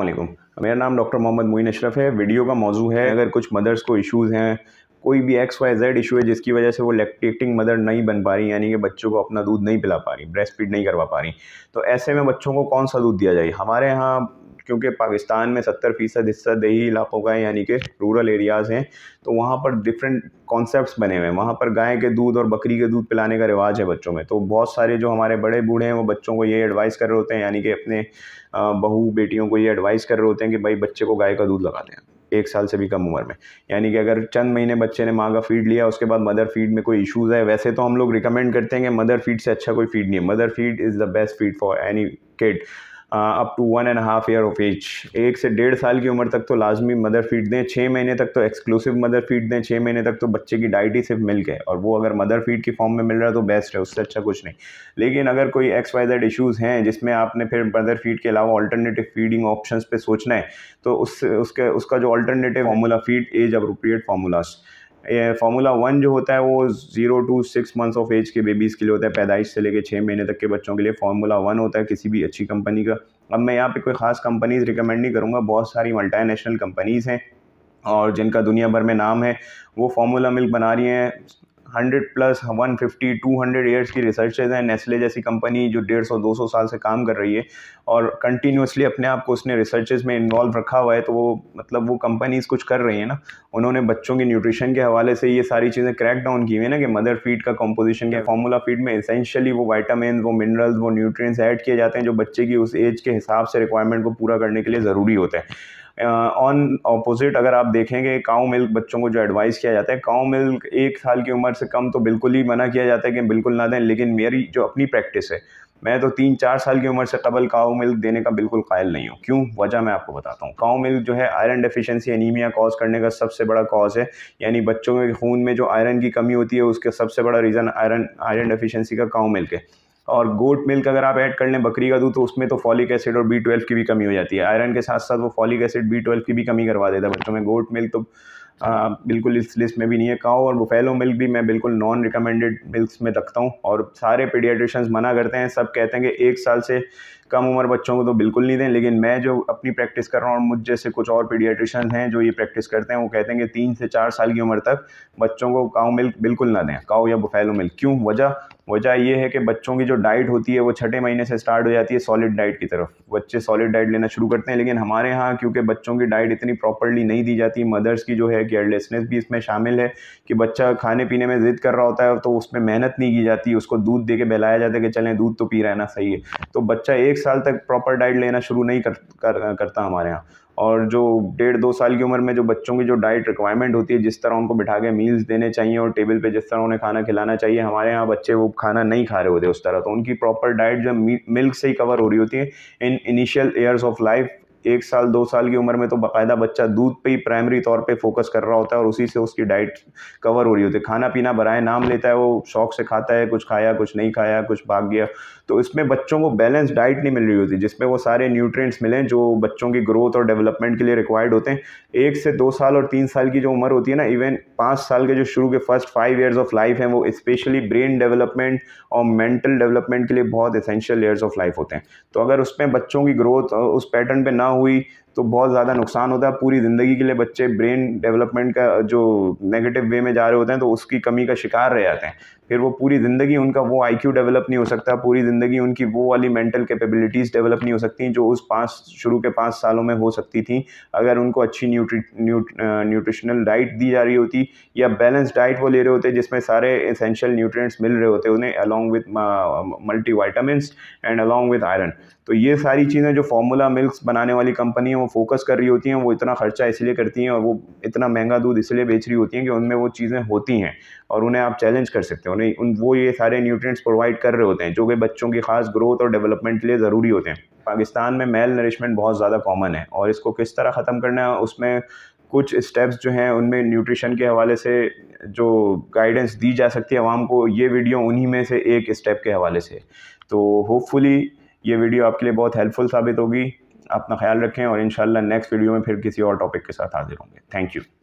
अल्लाम मेरा नाम डॉक्टर मोहम्मद मोइन अशरफ है वीडियो का मौजू है अगर कुछ मदर्स को इश्यूज़ हैं कोई भी एक्स वाई जेड इशू है जिसकी वजह से वो लैक्टेटिंग मदर नहीं बन पा रही यानी कि बच्चों को अपना दूध नहीं पिला पा रही ब्रेस्ट फीड नहीं करवा पा रही तो ऐसे में बच्चों को कौन सा दूध दिया जाए हमारे यहाँ क्योंकि पाकिस्तान में सत्तर फ़ीसद हिस्सा दही इलाकों का है यानी कि रूरल एरियाज़ हैं तो वहाँ पर डिफरेंट कॉन्सेप्ट बने हुए हैं वहाँ पर गाय के दूध और बकरी के दूध पिलाने का रिवाज है बच्चों में तो बहुत सारे जो हमारे बड़े बूढ़े हैं वो बच्चों को ये एडवाइस कर रहे होते हैं यानी कि अपने बहू बेटियों को ये एडवाइस कर रहे होते हैं कि भाई बच्चे को गाय का दूध लगा दें एक साल से भी कम उम्र में यानी कि अगर चंद महीने बच्चे ने माँ का फीड लिया उसके बाद मदर फीड में कोई इशूज़ है वैसे तो हम लोग रिकमेंड करते हैं कि मदर फीड से अच्छा कोई फीड नहीं है mother feed is the best feed for any kid up to one and half year of age एक से डेढ़ साल की उम्र तक तो लाजमी मदर फीड दें छः महीने तक तो एक्सक्लूसिव मदर फीड दें छः महीने तक तो बच्चे की डाइट ही सिर्फ मिल्क है और वो अगर मदर फीड की फॉर्म में मिल रहा है तो बेस्ट है उससे अच्छा कुछ नहीं लेकिन अगर कोई एक्स वाई जेड इशूज़ हैं जिसमें आपने फिर मदर फीड के अलावा ऑल्टरनेटिव फीडिंग ऑप्शन पर सोचना है तो उससे उसके उसका जो alternative formula feed age appropriate formulas formula one जो होता है वो zero to six months of age के बेबीज़ के लिए होता है पैदाइश से लेके छः महीने तक के बच्चों के लिए फार्मूला वन होता है किसी भी अच्छी कंपनी का अब मैं यहाँ पे कोई ख़ास कंपनीज़ रिकमेंड नहीं करूँगा बहुत सारी मल्टानेशनल कंपनीज़ हैं और जिनका दुनिया भर में नाम है वो फार्मूला मिल्क बना रही हैं hundred plus one fifty two hundred years की रिसर्चेज हैं नेस्ले जैसी कंपनी जो डेढ़ सौ दो सौ साल से काम कर रही है और कंटिन्यूसली अपने आप को उसने रिसर्चेज में इन्वॉल्व रखा हुआ है तो वो मतलब वो कंपनीज कुछ कर रही है ना उन्होंने बच्चों की न्यूट्रिशन के हवाले से ये सारी चीज़ें क्रैक डाउन की हुई है ना कि मदर फीड का कॉम्पोजिशन क्या फॉर्मूला फीड में इसेंशियली वो वाइटामिन वो मिनरल्स वो न्यूट्रिएंट्स ऐड किए जाते हैं जो बच्चे की उस एज के हिसाब से रिक्वायरमेंट को पूरा करने के लिए ज़रूरी होते हैं ऑन ऑपोजिट अगर आप देखेंगे काऊ मिल्क बच्चों को जो एडवाइस किया जाता है काउ मिल्क एक साल की उम्र से कम तो बिल्कुल ही मना किया जाता है कि बिल्कुल ना दें लेकिन मेरी जो अपनी प्रैक्टिस है मैं तो तीन चार साल की उम्र से कबल काऊ मिल्क देने का बिल्कुल कायल नहीं हूँ क्यों वजह मैं आपको बताता हूँ काउ मिल्क जो है आयरन डेफिशिएंसी एनीमिया कॉज करने का सबसे बड़ा कॉज है यानी बच्चों के खून में जो आयरन की कमी होती है उसका सबसे बड़ा रीज़न आयरन आयरन डेफिशिएंसी का काउ मिल्क है और गोट मिल्क अगर आप ऐड कर लें बकरी का दूध तो उसमें तो फॉलिक एसिड और बी ट्वेल्व की भी कमी हो जाती है आयरन के साथ साथ वो फॉलिक एसिड बी ट्वेल्व की भी कमी करवा देता है बच्चों में गोट मिल्क तो आ, बिल्कुल इस लिस्ट में भी नहीं है काओ और बुफेलो मिल्क भी मैं बिल्कुल नॉन रिकमेंडेड मिल्क में रखता हूँ और सारे पीडियाट्रिशंस मना करते हैं सब कहते हैं कि एक साल से कम उम्र बच्चों को तो बिल्कुल नहीं दें लेकिन मैं जो अपनी प्रैक्टिस कर रहा हूँ और मुझ जैसे कुछ और पीडियाट्रिशन हैं जो ये प्रैक्टिस करते हैं वो कहते हैं कि तीन से चार साल की उम्र तक बच्चों को काउ मिल्क बिल्कुल ना दें काउ या बुफैलो मिल्क क्यों वजह वजह यह है कि बच्चों की जो डाइट होती है वो छठे महीने से स्टार्ट हो जाती है सॉलिड डाइट की तरफ बच्चे सॉलिड डाइट लेना शुरू करते हैं लेकिन हमारे यहाँ क्योंकि बच्चों की डाइट इतनी प्रॉपरली नहीं दी जाती मदर्स की जो है केयरलेसनेस भी इसमें शामिल है कि बच्चा खाने पीने में ज़िद कर रहा होता है तो उसमें मेहनत नहीं की जाती उसको दूध दे के बहलाया जाता है कि चलें दूध तो पी रहा है ना सही है तो बच्चा एक साल तक प्रॉपर डाइट लेना शुरू नहीं कर, कर करता हमारे यहाँ और जो डेढ़ दो साल की उम्र में जो बच्चों की जो डाइट रिक्वायरमेंट होती है जिस तरह उनको बिठा के मील्स देने चाहिए और टेबल पे जिस तरह उन्हें खाना खिलाना चाहिए हमारे यहाँ बच्चे वो खाना नहीं खा रहे होते उस तरह तो उनकी प्रॉपर डाइट जो मिल्क से ही कवर हो रही होती है in initial years of life एक साल दो साल की उम्र में तो बाकायदा बच्चा दूध पे ही प्राइमरी तौर पे फोकस कर रहा होता है और उसी से उसकी डाइट कवर हो रही होती है खाना पीना बराए नाम लेता है वो शौक से खाता है कुछ खाया कुछ नहीं खाया कुछ भाग गया तो इसमें बच्चों को बैलेंस डाइट नहीं मिल रही होती जिसमें वो सारे न्यूट्रिएंट्स मिलें जो बच्चों की ग्रोथ और डेवलपमेंट के लिए रिक्वायर्ड होते हैं एक से दो साल और तीन साल की जो उम्र होती है ना इवन पाँच साल के जो शुरू के first five years of life हैं वो स्पेशली ब्रेन डेवलपमेंट और मेंटल डेवलपमेंट के लिए बहुत इसेंशियल ईयर्स ऑफ लाइफ होते हैं तो अगर उसमें बच्चों की ग्रोथ उस पैटर्न पर ना we तो बहुत ज़्यादा नुकसान होता है पूरी ज़िंदगी के लिए बच्चे ब्रेन डेवलपमेंट का जो नेगेटिव वे में जा रहे होते हैं तो उसकी कमी का शिकार रह जाते हैं फिर वो पूरी ज़िंदगी उनका वो क्यू डेवलप नहीं हो सकता पूरी ज़िंदगी उनकी वो वाली मेंटल कैपेबिलिटीज़ डेवलप नहीं हो सकती जो उस पाँच शुरू के पाँच सालों में हो सकती थी अगर उनको अच्छी न्यूट्री न्यूट्रिशनल डाइट दी जा रही होती या बैलेंस डाइट वो ले रहे होते जिसमें सारे इसेंशियल न्यूट्रिएंट्स मिल रहे होते उन्हें along with multi vitamins and along with iron तो ये सारी चीज़ें जो फार्मूला मिल्क बनाने वाली कंपनी वो फोकस कर रही होती हैं वो इतना खर्चा इसलिए करती हैं और वो इतना महंगा दूध इसलिए बेच रही होती हैं कि उनमें वो चीज़ें होती हैं और उन्हें आप चैलेंज कर सकते हैं उन्हें उन वो ये सारे न्यूट्रिएंट्स प्रोवाइड कर रहे होते हैं जो कि बच्चों की खास ग्रोथ और डेवलपमेंट के लिए ज़रूरी होते हैं पाकिस्तान में मेल नरिशमेंट बहुत ज़्यादा कॉमन है और इसको किस तरह ख़त्म करना है उसमें कुछ स्टेप्स जो हैं उनमें न्यूट्रिशन के हवाले से जो गाइडेंस दी जा सकती है आवाम को ये वीडियो उन्हीं में से एक स्टेप के हवाले से तो होपफुली ये वीडियो आपके लिए बहुत हेल्पफुल साबित होगी अपना ख्याल रखें और इन नेक्स्ट वीडियो में फिर किसी और टॉपिक के साथ हाजिर होंगे थैंक यू